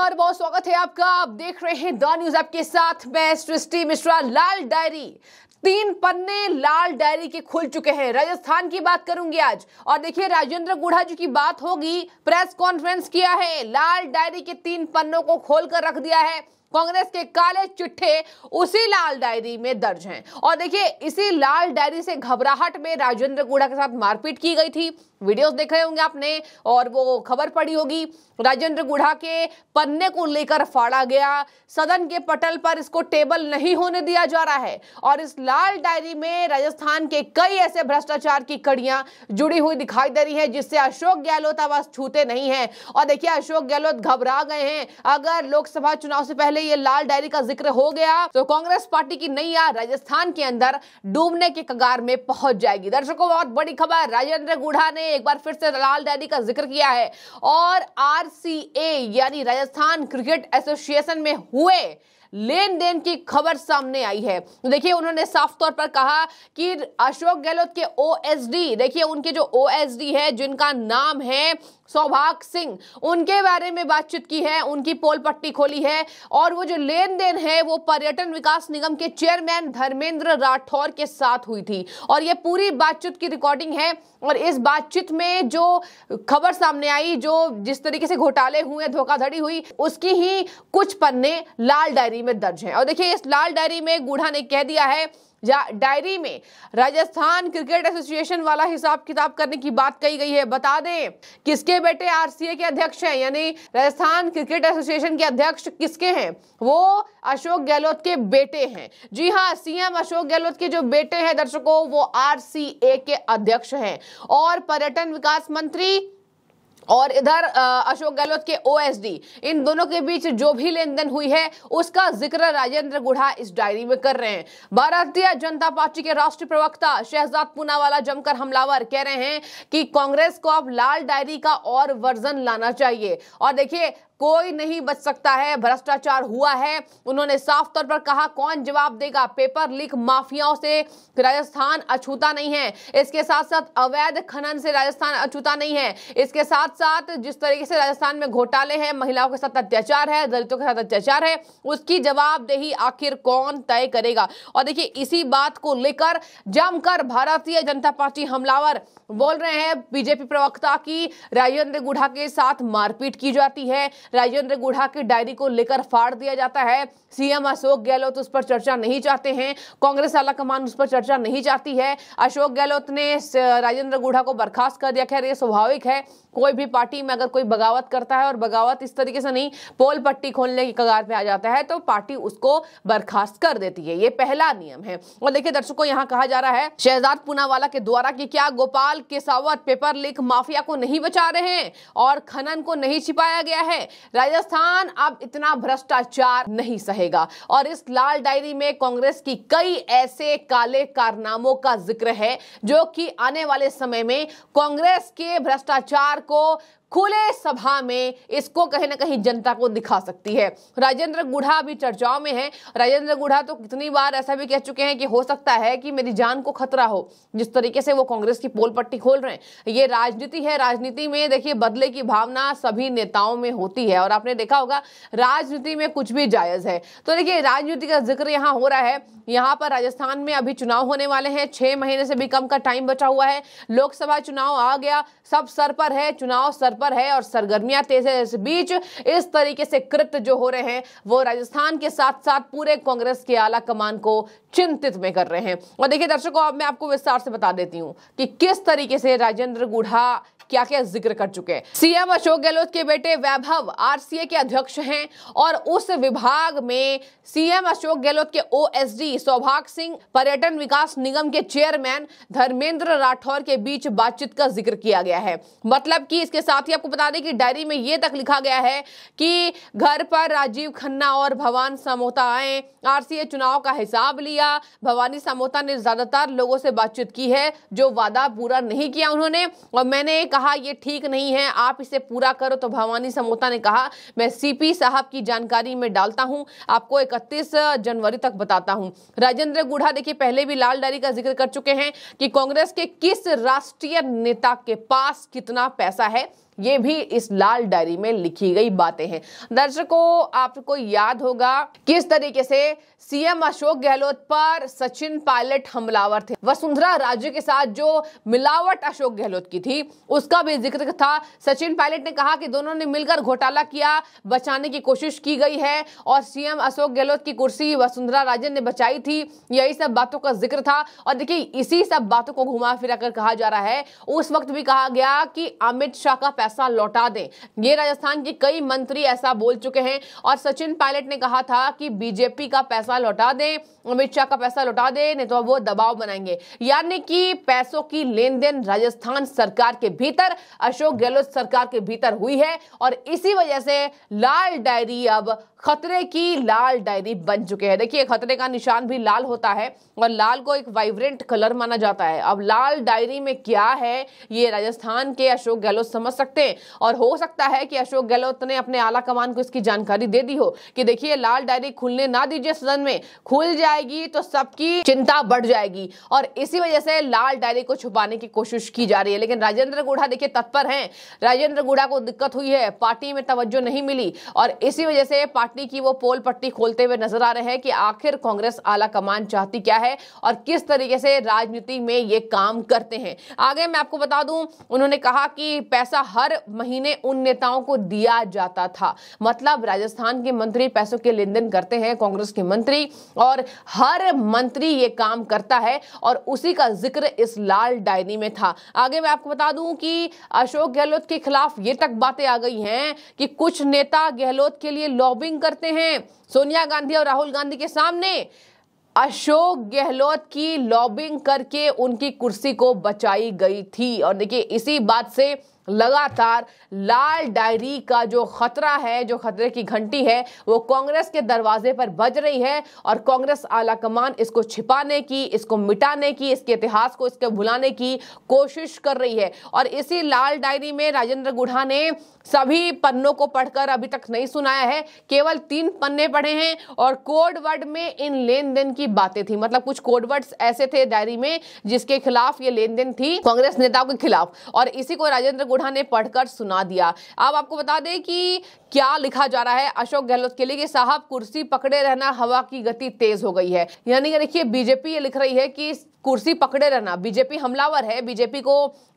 नमस्कार बहुत स्वागत है आपका आप देख रहे हैं द न्यूज आपके साथ मैं सृष्टि मिश्रा लाल डायरी तीन पन्ने लाल डायरी के खुल चुके हैं राजस्थान की बात करूंगी आज और देखिए राजेंद्र गुढ़ा जी की बात होगी प्रेस कॉन्फ्रेंस किया है लाल डायरी के तीन पन्नों को खोलकर रख दिया है कांग्रेस के काले चिट्ठे उसी लाल डायरी में दर्ज हैं और देखिए इसी लाल डायरी से घबराहट में राजेंद्र गुड़ा के साथ मारपीट की गई थी वीडियोस देख रहे होंगे आपने और वो खबर पड़ी होगी राजेंद्र गुड़ा के पन्ने को लेकर फाड़ा गया सदन के पटल पर इसको टेबल नहीं होने दिया जा रहा है और इस लाल डायरी में राजस्थान के कई ऐसे भ्रष्टाचार की कड़ियां जुड़ी हुई दिखाई दे रही है जिससे अशोक गहलोत आवाज छूते नहीं है और देखिए अशोक गहलोत घबरा गए हैं अगर लोकसभा चुनाव से पहले पहले ये लाल डायरी का जिक्र हो गया तो कांग्रेस पार्टी की नैया राजस्थान के अंदर डूबने के कगार में पहुंच जाएगी दर्शकों बहुत बड़ी खबर राजेंद्र गुढ़ा ने एक बार फिर से लाल डायरी का जिक्र किया है और आरसीए यानी राजस्थान क्रिकेट एसोसिएशन में हुए लेन देन की खबर सामने आई है तो देखिए उन्होंने साफ तौर पर कहा कि अशोक गहलोत के ओएसडी देखिए उनके जो ओएसडी है जिनका नाम है सौभाग सिंह उनके बारे में बातचीत की है उनकी पोल पट्टी खोली है और वो जो लेन देन है वो पर्यटन विकास निगम के चेयरमैन धर्मेंद्र राठौर के साथ हुई थी और ये पूरी बातचीत की रिकॉर्डिंग है और इस बातचीत में जो खबर सामने आई जो जिस तरीके से घोटाले हुए धोखाधड़ी हुई उसकी ही कुछ पन्ने लाल डायरी डायरी में दर्ज है और देखिए इस लाल डायरी में गुढ़ा ने कह दिया है या डायरी में राजस्थान क्रिकेट एसोसिएशन वाला हिसाब किताब करने की बात कही गई है बता दें किसके बेटे आरसीए के अध्यक्ष हैं यानी राजस्थान क्रिकेट एसोसिएशन के अध्यक्ष किसके हैं वो अशोक गहलोत के बेटे हैं जी हां सीएम अशोक गहलोत के जो बेटे हैं दर्शकों वो आरसीए के अध्यक्ष हैं और पर्यटन विकास मंत्री और इधर अशोक गहलोत के ओएसडी इन दोनों के बीच जो भी लेन देन हुई है उसका जिक्र राजेंद्र गुढ़ा इस डायरी में कर रहे हैं भारतीय जनता पार्टी के राष्ट्रीय प्रवक्ता शहजाद पूनावाला जमकर हमलावर कह रहे हैं कि कांग्रेस को अब लाल डायरी का और वर्जन लाना चाहिए और देखिए कोई नहीं बच सकता है भ्रष्टाचार हुआ है उन्होंने साफ तौर पर कहा कौन जवाब देगा पेपर लीक माफियाओं से राजस्थान अछूता नहीं है इसके साथ साथ अवैध खनन से राजस्थान अछूता नहीं है इसके साथ साथ जिस तरीके से राजस्थान में घोटाले हैं महिलाओं के साथ अत्याचार है दलितों के साथ अत्याचार है उसकी जवाबदेही आखिर कौन तय करेगा और देखिए इसी बात को लेकर जमकर भारतीय जनता पार्टी हमलावर बोल रहे हैं बीजेपी प्रवक्ता की राजेंद्र गुढ़ा के साथ मारपीट की जाती है राजेंद्र गुढ़ा की डायरी को लेकर फाड़ दिया जाता है सीएम अशोक गहलोत उस पर चर्चा नहीं चाहते हैं कांग्रेस आला कमान उस पर चर्चा नहीं चाहती है अशोक गहलोत ने राजेंद्र गुढ़ा को बर्खास्त कर दिया खैर ये स्वाभाविक है कोई भी पार्टी में अगर कोई बगावत करता है और बगावत इस तरीके से नहीं पोल पट्टी खोलने की कगार पे आ जाता है तो पार्टी उसको बर्खास्त कर देती है ये पहला नियम है और देखिए दर्शकों यहाँ कहा जा रहा है शहजाद पुनावाला के द्वारा कि क्या Gopal Kesawat paper leak mafia को नहीं बचा रहे हैं और खनन को नहीं छिपाया गया है राजस्थान अब इतना भ्रष्टाचार नहीं सहेगा और इस लाल डायरी में कांग्रेस की कई ऐसे काले कारनामों का जिक्र है जो कि आने वाले समय में कांग्रेस के भ्रष्टाचार को खुले सभा में इसको कहीं ना कहीं जनता को दिखा सकती है राजेंद्र गुढ़ा अभी चर्चाओं में है राजेंद्र गुढ़ा तो कितनी बार ऐसा भी कह चुके हैं कि हो सकता है कि मेरी जान को खतरा हो जिस तरीके से वो कांग्रेस की पोल पट्टी खोल रहे हैं ये राजनीति है राजनीति में देखिए बदले की भावना सभी नेताओं में होती है और आपने देखा होगा राजनीति में कुछ भी जायज है तो देखिए राजनीति का जिक्र यहाँ हो रहा है यहाँ पर राजस्थान में अभी चुनाव होने वाले हैं छह महीने से भी कम का टाइम बचा हुआ है लोकसभा चुनाव आ गया सब सर पर है चुनाव सर पर है और सरगर्मियां तेज है इस बीच इस तरीके से कृत्य जो हो रहे हैं वो राजस्थान के साथ साथ पूरे कांग्रेस के आला कमान को चिंतित में कर रहे हैं और देखिए दर्शकों अब मैं आपको विस्तार से बता देती हूँ कि किस तरीके से राजेंद्र गुढ़ा क्या क्या जिक्र कर चुके हैं सीएम अशोक गहलोत के बेटे वैभव आरसीए के अध्यक्ष हैं और उस विभाग में सीएम अशोक गहलोत के ओएसडी सौभाग सिंह पर्यटन विकास निगम के चेयरमैन धर्मेंद्र राठौर के बीच बातचीत का जिक्र किया गया है मतलब कि इसके साथ ही आपको बता दें कि डायरी में ये तक लिखा गया है कि घर पर राजीव खन्ना और भवान समोता आए आरसीए चुनाव का हिसाब लिया भवानी समोता ने ज्यादातर लोगों से बातचीत की है जो वादा पूरा नहीं किया उन्होंने और मैंने कहा कहा यह ठीक नहीं है आप इसे पूरा करो तो भवानी समोता ने कहा मैं सीपी साहब की जानकारी में डालता हूं आपको 31 जनवरी तक बताता हूं राजेंद्र गुढ़ा देखिए पहले भी लाल डायरी का जिक्र कर चुके हैं कि कांग्रेस के किस राष्ट्रीय नेता के पास कितना पैसा है ये भी इस लाल डायरी में लिखी गई बातें हैं दर्शकों आपको याद होगा किस तरीके से सीएम अशोक गहलोत पर सचिन पायलट हमलावर थे वसुंधरा राजे के साथ जो मिलावट अशोक गहलोत की थी उसका भी जिक्र था सचिन पायलट ने कहा कि दोनों ने मिलकर घोटाला किया बचाने की कोशिश की गई है और सीएम अशोक गहलोत की कुर्सी वसुंधरा राजे ने बचाई थी यही सब बातों का जिक्र था और देखिए इसी सब बातों को घुमा फिरा कर कहा जा रहा है उस वक्त भी कहा गया कि अमित शाह का पैसा लौटा दें ये राजस्थान के कई मंत्री ऐसा बोल चुके हैं और सचिन पायलट ने कहा था कि बीजेपी का पैसा लौटा दें अमित शाह का पैसा लौटा दें नहीं तो वो दबाव बनाएंगे यानी कि पैसों की लेन देन राजस्थान सरकार के भीतर अशोक गहलोत सरकार के भीतर हुई है और इसी वजह से लाल डायरी अब खतरे की लाल डायरी बन चुके हैं देखिए खतरे का निशान भी लाल होता है और लाल को एक वाइब्रेंट कलर माना जाता है अब लाल डायरी में क्या है ये राजस्थान के अशोक गहलोत समझ सकते सकते हैं और हो सकता है कि अशोक गहलोत ने अपने आला कमान को इसकी जानकारी दे दी हो कि देखिए लाल डायरी खुलने ना दीजिए सदन में खुल जाएगी तो सबकी चिंता बढ़ जाएगी और इसी वजह से लाल डायरी को छुपाने की कोशिश की जा रही है लेकिन राजेंद्र गुढ़ा देखिए तत्पर है राजेंद्र गुढ़ा को दिक्कत हुई है पार्टी में तवज्जो नहीं मिली और इसी वजह से पार्टी की वो पोल पट्टी खोलते हुए नजर आ रहे हैं कि आखिर कांग्रेस आला कमान चाहती क्या है और किस तरीके से राजनीति में ये काम करते हैं आगे मैं आपको बता दूं उन्होंने कहा कि पैसा हर महीने उन नेताओं को दिया जाता था मतलब राजस्थान के मंत्री पैसों के लेन देन करते हैं कांग्रेस के मंत्री और हर मंत्री ये काम करता है और उसी का जिक्र इस लाल डायरी में था आगे मैं आपको बता दूं कि अशोक गहलोत के खिलाफ ये तक बातें आ गई हैं कि कुछ नेता गहलोत के लिए लॉबिंग करते हैं सोनिया गांधी और राहुल गांधी के सामने अशोक गहलोत की लॉबिंग करके उनकी कुर्सी को बचाई गई थी और देखिए इसी बात से लगातार लाल डायरी का जो खतरा है जो खतरे की घंटी है वो कांग्रेस के दरवाजे पर बज रही है और कांग्रेस आलाकमान इसको छिपाने की इसको मिटाने की इसके इतिहास को इसके भुलाने की कोशिश कर रही है और इसी लाल डायरी में राजेंद्र गुढ़ा ने सभी पन्नों को पढ़कर अभी तक नहीं सुनाया है केवल तीन पन्ने पढ़े हैं और कोडवर्ड में इन लेन देन की बातें थी मतलब कुछ कोडवर्ड ऐसे थे डायरी में जिसके खिलाफ ये लेन देन थी कांग्रेस नेताओं के खिलाफ और इसी को राजेंद्र गोढ़ा ने पढ़कर सुना दिया अब आपको बता दें कि क्या लिखा जा रहा है अशोक गहलोत के लिए कि साहब कुर्सी पकड़े रहना हवा की गति तेज हो गई है यानी कि देखिए बीजेपी ये लिख रही है कि कुर्सी पकड़े रहना बीजेपी हमलावर है बीजेपी को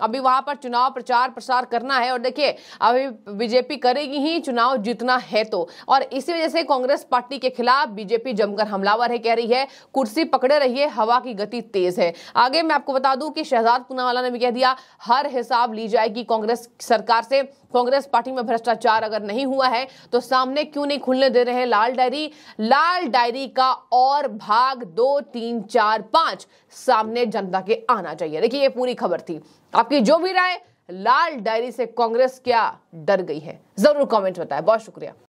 अभी वहां पर चुनाव प्रचार प्रसार करना है और देखिए अभी बीजेपी करेगी ही चुनाव जीतना है तो और इसी वजह से कांग्रेस पार्टी के खिलाफ बीजेपी जमकर हमलावर है कह रही है कुर्सी पकड़े रहिए हवा की गति तेज है आगे मैं आपको बता दूं कि शहजाद पूनावाला ने भी कह दिया हर हिसाब ली जाएगी कांग्रेस कांग्रेस सरकार से कांग्रेस पार्टी में भ्रष्टाचार अगर नहीं हुआ है तो सामने क्यों नहीं खुलने दे रहे लाल डायरी लाल डायरी का और भाग दो तीन चार पांच सामने जनता के आना चाहिए देखिए ये पूरी खबर थी आपकी जो भी राय लाल डायरी से कांग्रेस क्या डर गई है जरूर कमेंट बताएं बहुत शुक्रिया